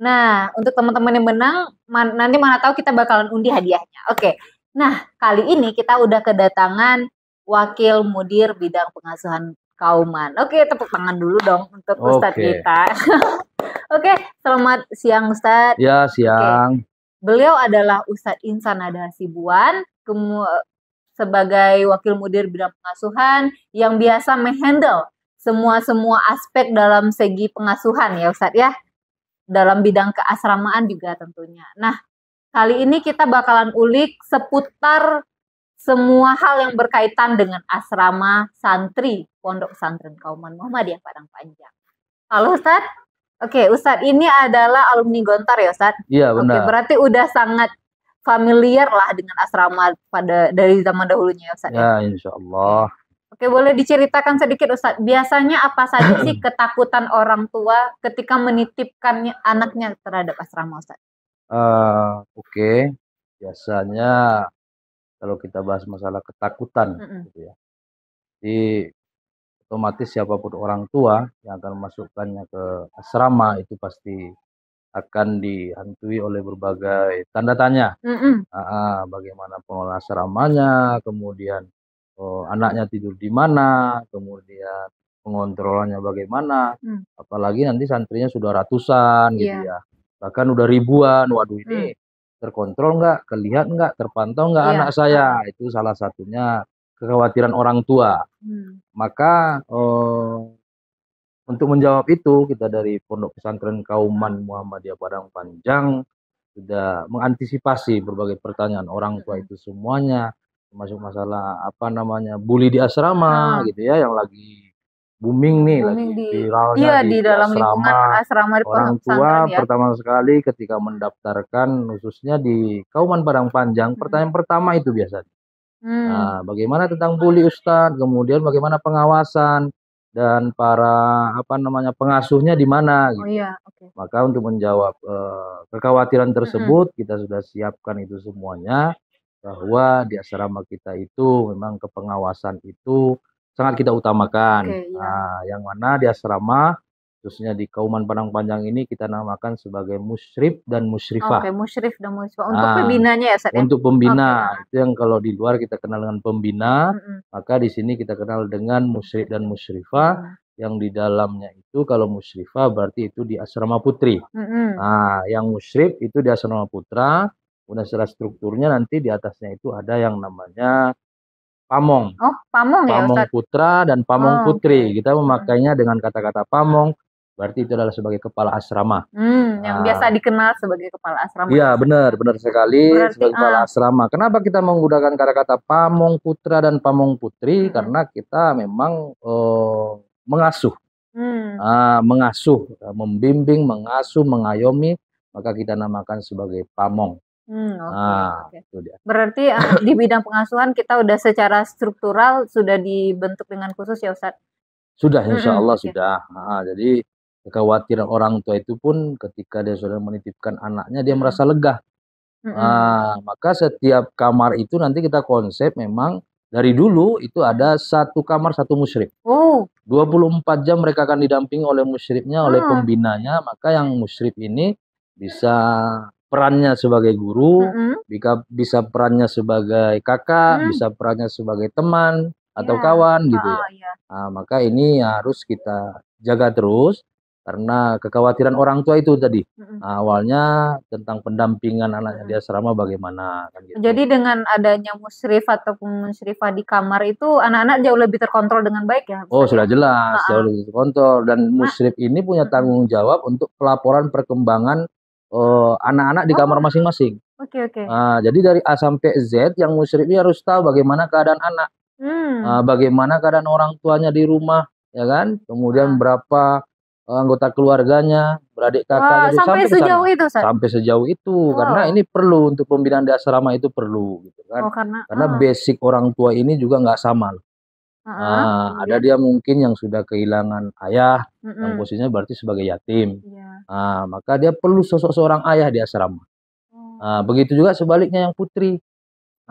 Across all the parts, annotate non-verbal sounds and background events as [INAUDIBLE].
Nah, untuk teman-teman yang menang, man, nanti mana tahu kita bakalan undi hadiahnya. Oke. Nah, kali ini kita udah kedatangan Wakil Mudir Bidang Pengasuhan Kauman. Oke, tepuk tangan dulu dong untuk okay. Ustadz kita. [LAUGHS] Oke, selamat siang Ustadz. Ya, siang. Okay. Beliau adalah Ustadz Insan Ada Sibuan, sebagai Wakil Mudir Bidang Pengasuhan yang biasa menghandle semua-semua aspek dalam segi pengasuhan ya Ustadz ya dalam bidang keasramaan juga tentunya. Nah, kali ini kita bakalan ulik seputar semua hal yang berkaitan dengan asrama santri Pondok Pesantren Kauman Muhammadiyah Padang Panjang. Halo Ustaz. Oke, Ustaz ini adalah alumni Gontar ya Ustaz? Iya, benar. Oke, berarti udah sangat familiar lah dengan asrama pada dari zaman dahulunya ya Ustaz. Ya? ya, insya Allah. Oke, boleh diceritakan sedikit Ustaz. Biasanya apa saja sih [CLEARS THROAT] ketakutan orang tua ketika menitipkan anaknya terhadap asrama Ustaz? Uh, eh, Oke, okay. biasanya kalau kita bahas masalah ketakutan, mm -mm. gitu ya. Jadi otomatis siapapun orang tua yang akan memasukkannya ke asrama itu pasti akan dihantui oleh berbagai tanda tanya. Mm -mm. Uh, bagaimana pengelola asramanya, kemudian oh, anaknya tidur di mana, kemudian pengontrolannya bagaimana, hmm. apalagi nanti santrinya sudah ratusan gitu iya. ya, bahkan udah ribuan, waduh ini hmm. terkontrol nggak, kelihat nggak, terpantau nggak yeah. anak saya, itu salah satunya kekhawatiran orang tua. Hmm. Maka oh, untuk menjawab itu kita dari Pondok Pesantren Kauman Muhammadiyah Padang Panjang sudah mengantisipasi berbagai pertanyaan orang tua hmm. itu semuanya termasuk masalah apa namanya bully di asrama nah. gitu ya yang lagi booming nih booming lagi di, viralnya iya, di, di dalam asrama, lingkungan asrama di orang tua ya. pertama sekali ketika mendaftarkan khususnya di Kauman Padang Panjang hmm. pertanyaan pertama itu biasanya hmm. nah, bagaimana tentang bully Ustadz kemudian bagaimana pengawasan dan para apa namanya pengasuhnya di mana oh gitu. Oh, iya. okay. Maka untuk menjawab eh, kekhawatiran hmm, hmm. tersebut -hmm. kita sudah siapkan itu semuanya bahwa di asrama kita itu memang kepengawasan itu sangat kita utamakan. Okay, iya. Nah, yang mana di asrama khususnya di Kauman Padang Panjang ini kita namakan sebagai musyrif dan musyrifah. Oke, okay, musyrif dan musyrifah untuk nah, pembinanya ya, Ustaz. Ya? Untuk pembina okay. itu yang kalau di luar kita kenal dengan pembina, mm -hmm. maka di sini kita kenal dengan musyrif dan musyrifah. Mm -hmm. Yang di dalamnya itu kalau musyrifah berarti itu di asrama putri. Mm -hmm. Nah, yang musyrif itu di asrama putra, Kemudian secara strukturnya nanti di atasnya itu ada yang namanya pamong. Oh, pamong, pamong ya Pamong putra dan pamong oh, putri. Okay. Kita memakainya dengan kata-kata pamong, berarti itu adalah sebagai kepala asrama. Hmm, yang nah, biasa dikenal sebagai kepala asrama. Iya, benar, benar sekali berarti, sebagai kepala ah. asrama. Kenapa kita menggunakan kata-kata pamong putra dan pamong putri? Hmm. Karena kita memang eh, mengasuh. Hmm. Ah, mengasuh, membimbing, mengasuh, mengayomi, maka kita namakan sebagai pamong. Hmm, okay, nah, okay. Berarti ah, [COUGHS] di bidang pengasuhan kita udah secara struktural sudah dibentuk dengan khusus ya Ustaz? Sudah, hmm, insya hmm, Allah mm -hmm, sudah. Nah, jadi kekhawatiran orang tua itu pun ketika dia sudah menitipkan anaknya dia merasa hmm. lega. Mm -hmm. Nah, maka setiap kamar itu nanti kita konsep memang dari dulu itu ada satu kamar satu musyrik. Oh. 24 jam mereka akan didampingi oleh musyriknya, oleh ah. pembinanya, maka yang musyrik ini bisa perannya sebagai guru, mm-hmm. bisa perannya sebagai kakak, mm. bisa perannya sebagai teman atau yeah. kawan gitu oh, ya. Yeah. Nah, maka ini harus kita jaga terus karena kekhawatiran orang tua itu tadi mm-hmm. awalnya tentang pendampingan anaknya di asrama bagaimana kan gitu. Jadi dengan adanya musrif ataupun musrifah di kamar itu anak-anak jauh lebih terkontrol dengan baik ya. Oh, ya? sudah jelas, jauh lebih terkontrol dan nah. musrif ini punya tanggung jawab untuk pelaporan perkembangan Eh, anak-anak uh, anak di kamar oh. masing-masing. Oke okay, oke. Okay. Uh, jadi dari A sampai Z yang musyrik ini harus tahu bagaimana keadaan anak, hmm. uh, bagaimana keadaan orang tuanya di rumah, ya kan? Kemudian ah. berapa eh, anggota keluarganya, beradik kakak. oh, sampai, sampai sejauh itu. Sampai sejauh itu oh. karena ini perlu untuk pembinaan di asrama itu perlu gitu kan. Oh, karena karena uh. basic orang tua ini juga nggak sama loh. Uh-huh. Nah, ada dia mungkin yang sudah kehilangan ayah, uh-uh. yang posisinya berarti sebagai yatim. Yeah. Iya. Nah, maka dia perlu sosok seorang ayah di asrama. Oh. Nah, begitu juga sebaliknya yang putri.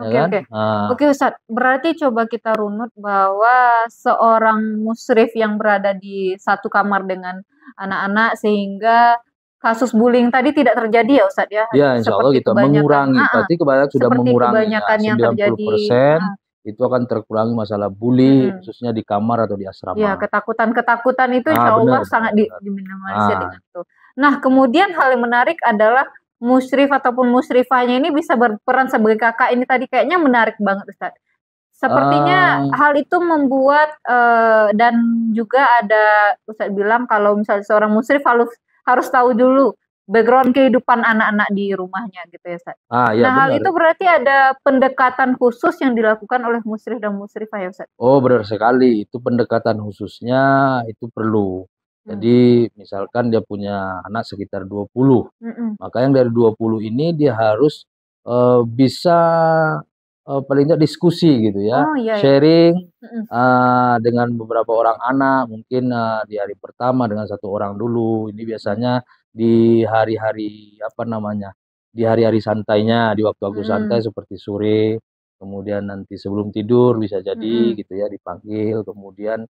Ya oke, ya kan? Okay. Nah, okay, Ustaz. Berarti coba kita runut bahwa seorang musrif yang berada di satu kamar dengan anak-anak sehingga kasus bullying tadi tidak terjadi ya Ustaz ya? Ya, insya Allah kita Mengurangi. Berarti kebanyakan sudah mengurangi. Ya, kebanyakan ya, yang terjadi. Persen, itu akan terkurangi masalah bully hmm. khususnya di kamar atau di asrama. Ya, ketakutan-ketakutan itu insya ah, Allah benar, sangat benar. diminimalisir ah. dengan itu. Nah, kemudian hal yang menarik adalah musrif ataupun musrifahnya ini bisa berperan sebagai kakak ini tadi kayaknya menarik banget Ustaz. Sepertinya uh, hal itu membuat uh, dan juga ada Ustaz bilang kalau misalnya seorang musrif harus harus tahu dulu background kehidupan anak-anak di rumahnya gitu ya Ustaz. Ah, ya, nah hal itu berarti ada pendekatan khusus yang dilakukan oleh musrif dan musrifah ya Ustaz. Oh benar sekali, itu pendekatan khususnya itu perlu. Jadi hmm. misalkan dia punya anak sekitar 20, hmm. maka yang dari 20 ini dia harus uh, bisa uh, paling tidak diskusi gitu ya, oh, iya, iya. sharing uh, dengan beberapa orang anak, mungkin uh, di hari pertama dengan satu orang dulu. Ini biasanya di hari-hari apa namanya di hari-hari santainya di waktu aku hmm. santai seperti sore kemudian nanti sebelum tidur bisa jadi hmm. gitu ya dipanggil kemudian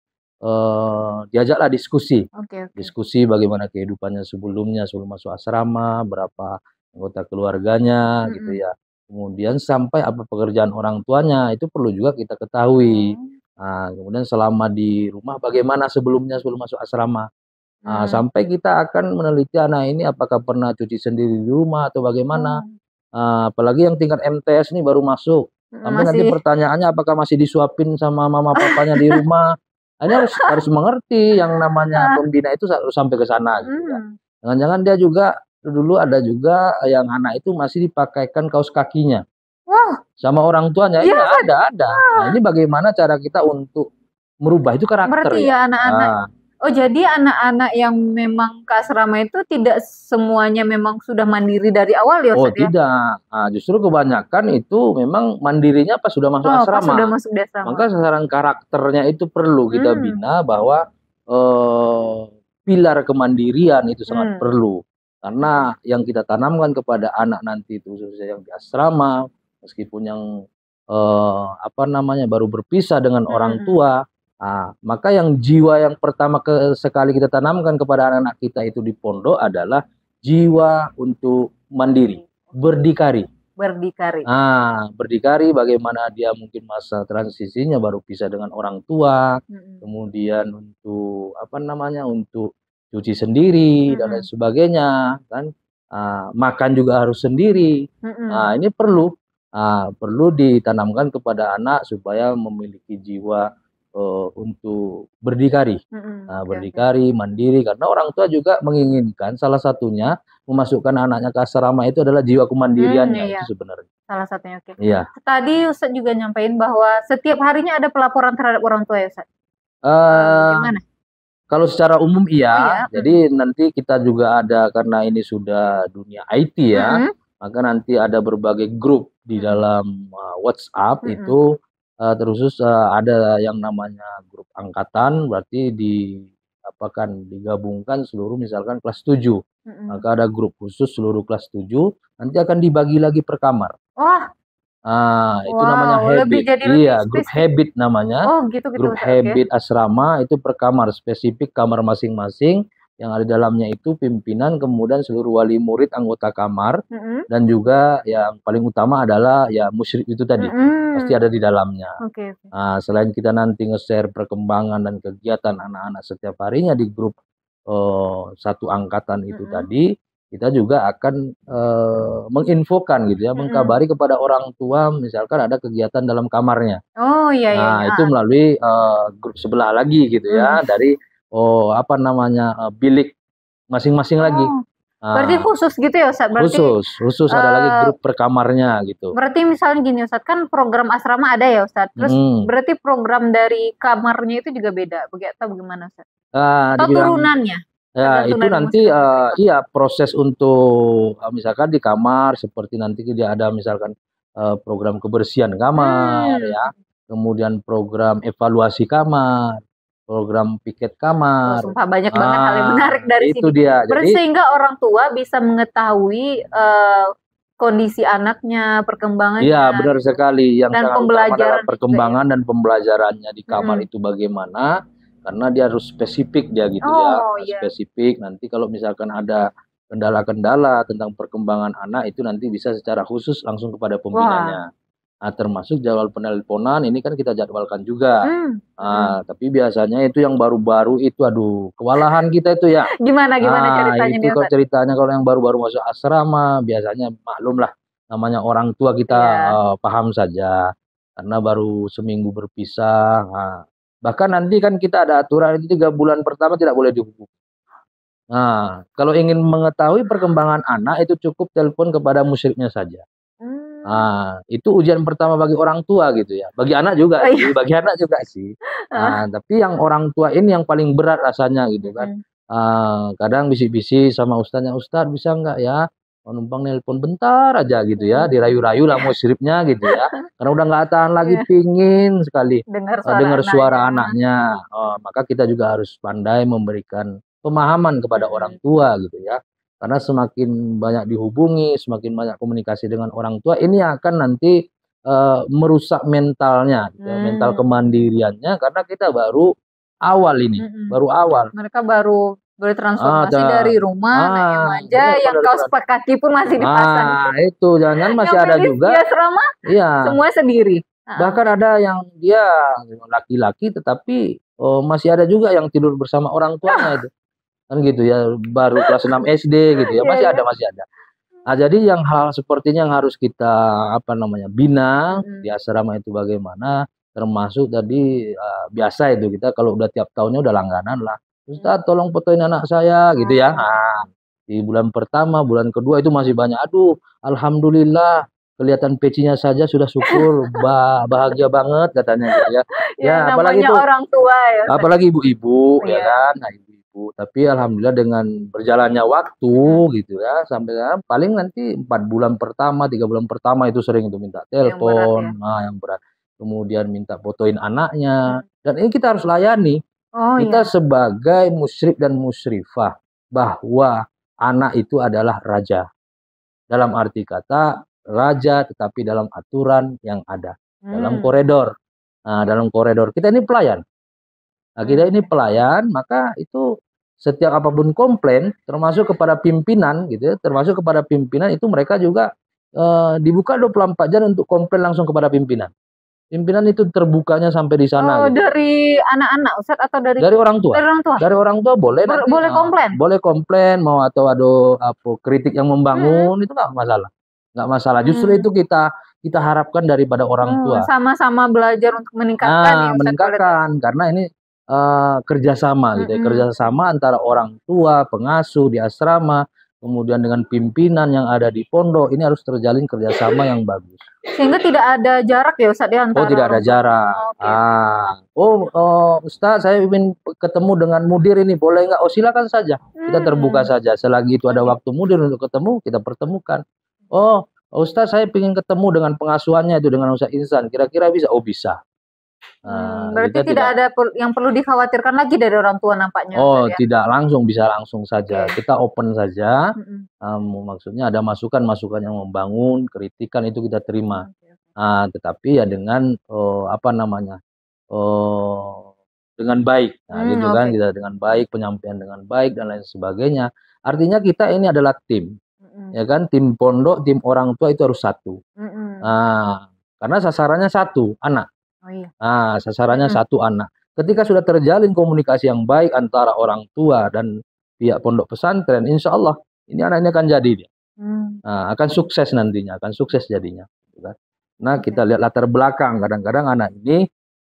uh, diajaklah diskusi okay, okay. diskusi bagaimana kehidupannya sebelumnya sebelum masuk asrama berapa anggota keluarganya gitu hmm. gitu ya kemudian sampai apa pekerjaan orang tuanya itu perlu juga kita ketahui hmm. nah, kemudian selama di rumah bagaimana sebelumnya sebelum masuk asrama Nah, hmm. sampai kita akan meneliti anak ini apakah pernah cuci sendiri di rumah atau bagaimana. Hmm. Ah, apalagi yang tingkat MTS ini baru masuk. tapi hmm, nanti pertanyaannya apakah masih disuapin sama mama papanya di rumah. [LAUGHS] Ini harus harus mengerti yang namanya pembina iya. itu harus sampai ke sana gitu kan. hmm. Jangan-jangan dia juga dulu ada juga yang anak itu masih dipakaikan kaos kakinya. Wah. Sama orang tuanya. Iya, ya, ada ada. Nah, ini bagaimana cara kita untuk merubah itu karakter Berarti ya? ya anak-anak. Ya, nah, Oh jadi anak-anak yang memang ke asrama itu tidak semuanya memang sudah mandiri dari awal ya? Oh Ustaz, ya? tidak, nah, justru kebanyakan itu memang mandirinya pas sudah masuk oh, asrama. Pas sudah masuk di asrama. Maka sasaran karakternya itu perlu kita hmm. bina bahwa eh, pilar kemandirian itu sangat hmm. perlu karena yang kita tanamkan kepada anak nanti itu khususnya yang di asrama meskipun yang eh, apa namanya baru berpisah dengan hmm. orang tua Nah, maka yang jiwa yang pertama ke, sekali kita tanamkan kepada anak-anak kita itu di pondok adalah jiwa untuk mandiri, berdikari. Berdikari. Ah, berdikari bagaimana dia mungkin masa transisinya baru bisa dengan orang tua, hmm kemudian untuk apa namanya untuk cuci sendiri hmm dan lain sebagainya, kan? Ah, makan juga harus sendiri. hmm Nah, ini perlu ah, perlu ditanamkan kepada anak supaya memiliki jiwa uh, untuk berdikari, mm-hmm. nah, berdikari, okay. mandiri. Karena orang tua juga menginginkan salah satunya memasukkan anaknya ke asrama itu adalah jiwa kemandiriannya mm, iya. itu sebenarnya. Salah satunya, oke. Okay. Iya. Tadi Ustaz juga nyampaikan bahwa setiap harinya ada pelaporan terhadap orang tua ya Ustaz? Uh, eh, eh, Gimana? Kalau secara umum iya, oh, iya. jadi mm-hmm. nanti kita juga ada karena ini sudah dunia IT ya, mm-hmm. maka nanti ada berbagai grup di dalam WhatsApp mm-hmm. itu uh, terus uh, ada yang namanya grup angkatan berarti di apa kan digabungkan seluruh misalkan kelas 7. Mm -hmm. Maka ada grup khusus seluruh kelas 7 nanti akan dibagi lagi per kamar. Wah. Ah, wow, itu namanya habit. jadi iya, grup habit namanya. Oh, gitu, gitu, grup okay. habit asrama itu per kamar spesifik kamar masing-masing yang ada dalamnya itu pimpinan kemudian seluruh wali murid anggota kamar mm -hmm. dan juga yang paling utama adalah ya musyrik itu tadi mm -hmm. pasti ada di dalamnya. Okay, Nah, selain kita nanti nge-share perkembangan dan kegiatan anak-anak setiap harinya di grup uh, satu angkatan itu mm -hmm. tadi, kita juga akan uh, menginfokan gitu ya, mm -hmm. mengkabari kepada orang tua misalkan ada kegiatan dalam kamarnya. Oh iya iya. Nah, iya. itu melalui uh, grup sebelah lagi gitu ya mm -hmm. dari oh apa namanya uh, bilik masing-masing oh. lagi. Nah, berarti khusus gitu ya Ustaz? Berarti, khusus, khusus uh, ada lagi eh, grup per kamarnya gitu. Berarti misalnya gini Ustaz, kan program asrama ada ya Ustaz? Terus hmm. berarti program dari kamarnya itu juga beda? Atau bagaimana Ustaz? Uh, Atau dibilang, turunannya? Ya, itu nanti uh, iya proses untuk misalkan di kamar seperti nanti dia ada misalkan uh, program kebersihan kamar hmm. ya, kemudian program evaluasi kamar, program piket kamar. Oh, sumpah banyak ah, banget hal yang ah, menarik dari itu sini. dia. Jadi, sehingga orang tua bisa mengetahui uh, kondisi anaknya, perkembangannya. Iya, benar sekali. Yang dan pembelajaran ya. perkembangan ya. dan pembelajarannya di kamar hmm. itu bagaimana? Karena dia harus spesifik dia gitu ya. oh, ya. Yeah. Spesifik. Nanti kalau misalkan ada kendala-kendala tentang perkembangan anak itu nanti bisa secara khusus langsung kepada pembinanya. Wah Nah, termasuk jadwal penelponan ini kan kita jadwalkan juga. Hmm. Nah, hmm. tapi biasanya itu yang baru-baru itu aduh, kewalahan kita itu ya. Gimana gimana nah, ceritanya itu kalau ceritanya kalau yang baru-baru masuk asrama biasanya maklumlah namanya orang tua kita yeah. Iya. uh, paham saja karena baru seminggu berpisah. Nah, bahkan nanti kan kita ada aturan itu tiga bulan pertama tidak boleh dihubung. Nah, kalau ingin mengetahui perkembangan anak itu cukup telepon kepada musyriknya saja. Nah, itu ujian pertama bagi orang tua gitu ya. Bagi anak juga oh, iya. bagi anak juga sih. Nah, tapi yang orang tua ini yang paling berat rasanya gitu kan. Hmm. kadang bisik-bisik sama ustaznya, "Ustaz, bisa enggak ya numpang nelpon bentar aja gitu ya, dirayu-rayu lah mau siripnya gitu ya. [LAUGHS] Karena udah nggak tahan lagi iya. pingin sekali dengar eh, suara, dengar suara anaknya. anaknya. Uh, oh, maka kita juga harus pandai memberikan pemahaman kepada orang tua gitu ya. Karena semakin banyak dihubungi, semakin banyak komunikasi dengan orang tua, ini akan nanti uh, merusak mentalnya, gitu ya, hmm. mental kemandiriannya. Karena kita baru awal ini, hmm. baru awal. Mereka baru bertransformasi ah, dari rumah nah, ah, yang aja yang kaos kaki pun masih ah, dipasang. Ah, itu jangan masih yang ada juga. Dia serama, iya. Semua sendiri. Bahkan ada yang dia laki-laki tetapi oh, masih ada juga yang tidur bersama orang tuanya nah. itu kan gitu ya baru kelas 6 [LAUGHS] SD gitu ya iya, masih iya. ada masih ada nah jadi yang hal sepertinya yang harus kita apa namanya bina hmm. di asrama itu bagaimana termasuk tadi uh, biasa itu kita kalau udah tiap tahunnya udah langganan lah Ustaz mm. tolong fotoin anak saya gitu ya ah. nah, di bulan pertama bulan kedua itu masih banyak aduh alhamdulillah kelihatan pecinya saja sudah syukur [LAUGHS] bah bahagia banget katanya gitu ya. [LAUGHS] Ya, ya apalagi itu orang tua ya. Apalagi ibu-ibu ya. Iya. kan. Nah, ibu Bu. Tapi alhamdulillah dengan berjalannya waktu gitu ya sampai ya, paling nanti empat bulan pertama, tiga bulan pertama itu sering itu minta telepon, yang berat, ya? nah yang berat. Kemudian minta fotoin anaknya hmm. dan ini kita harus layani. Oh, kita iya. sebagai musyrik dan musyrifah bahwa anak itu adalah raja. Dalam arti kata raja tetapi dalam aturan yang ada, hmm. dalam koridor. Nah, dalam koridor kita ini pelayan. Nah, kita hmm. ini pelayan, maka itu setiap apapun komplain termasuk kepada pimpinan gitu ya, termasuk kepada pimpinan itu mereka juga e, dibuka 24 jam untuk komplain langsung kepada pimpinan pimpinan itu terbukanya sampai di sana oh, gitu. dari anak-anak Ustaz atau dari dari orang tua dari orang tua dari orang tua boleh Bo nanti, boleh nah, komplain boleh komplain mau atau ada apa kritik yang membangun hmm. itu nggak masalah nggak masalah justru hmm. itu kita kita harapkan daripada orang hmm, tua. Sama-sama hmm, belajar untuk meningkatkan. Nah, ya, meningkatkan karena ini Eh, kerjasama gitu ya. kerjasama antara orang tua, pengasuh di asrama, kemudian dengan pimpinan yang ada di pondok ini harus terjalin kerjasama yang bagus. Sehingga tidak ada jarak ya Ustaz ya oh, antara. Oh tidak ada jarak. Oh, okay. ah. oh, oh Ustaz saya ingin ketemu dengan mudir ini boleh nggak? Oh silakan saja kita hmm. terbuka saja selagi itu ada waktu mudir untuk ketemu kita pertemukan. Oh Ustaz saya ingin ketemu dengan pengasuhannya itu dengan Ustaz Insan kira-kira bisa? Oh bisa. Hmm, ah, ya berarti tidak, tidak ada yang perlu dikhawatirkan lagi dari orang tua nampaknya. Oh, ya? tidak langsung bisa langsung saja. Okay. Kita open saja. Mm -hmm. um, maksudnya ada masukan-masukan yang membangun, kritikan itu kita terima. Okay. Uh, tetapi ya dengan uh, apa namanya? Uh, dengan baik. Nah, mm, gitu okay. kan kita dengan baik, penyampaian dengan baik dan lain sebagainya. Artinya kita ini adalah tim. Mm -hmm. Ya kan? Tim pondok, tim orang tua itu harus satu. Mm -hmm. uh, karena sasarannya satu, anak. Oh, iya. Nah, sasarannya hmm. satu anak. Ketika sudah terjalin komunikasi yang baik antara orang tua dan pihak pondok pesantren, insya Allah ini anaknya akan jadi dia. Hmm. Nah, akan sukses nantinya, akan sukses jadinya. Gitu kan. Nah, kita iya. lihat latar belakang. Kadang-kadang anak ini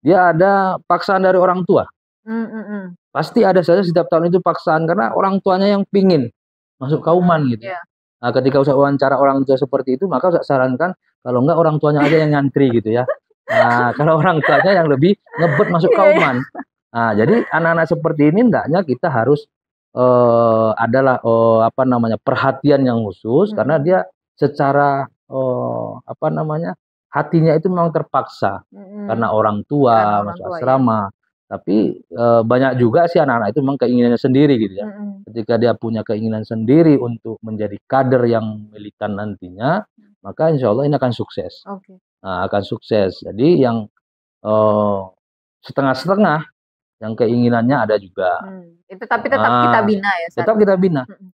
dia ada paksaan dari orang tua. Hmm, hmm, hmm. Pasti ada saja setiap tahun itu paksaan karena orang tuanya yang pingin masuk kauman gitu. Iya. Nah, ketika usah wawancara orang tua seperti itu, maka saya sarankan kalau enggak orang tuanya aja yang ngantri gitu ya. Nah, [LAUGHS] kalau orang tuanya yang lebih ngebet masuk iya, kauman. Iya. Nah, jadi anak-anak seperti ini ndaknya kita harus uh, adalah uh, apa namanya perhatian yang khusus hmm. karena dia secara uh, apa namanya hatinya itu memang terpaksa hmm. karena orang tua karena orang masuk tua, ya. asrama. Ya tapi e, banyak juga sih anak-anak itu memang keinginannya sendiri gitu ya. Mm-hmm. Ketika dia punya keinginan sendiri untuk menjadi kader yang militan nantinya, mm. maka insya Allah ini akan sukses. Okay. Nah, akan sukses. Jadi yang eh, setengah-setengah yang keinginannya ada juga. Mm. Itu tapi tetap nah, kita bina ya. tetap kita bina. Mm-hmm.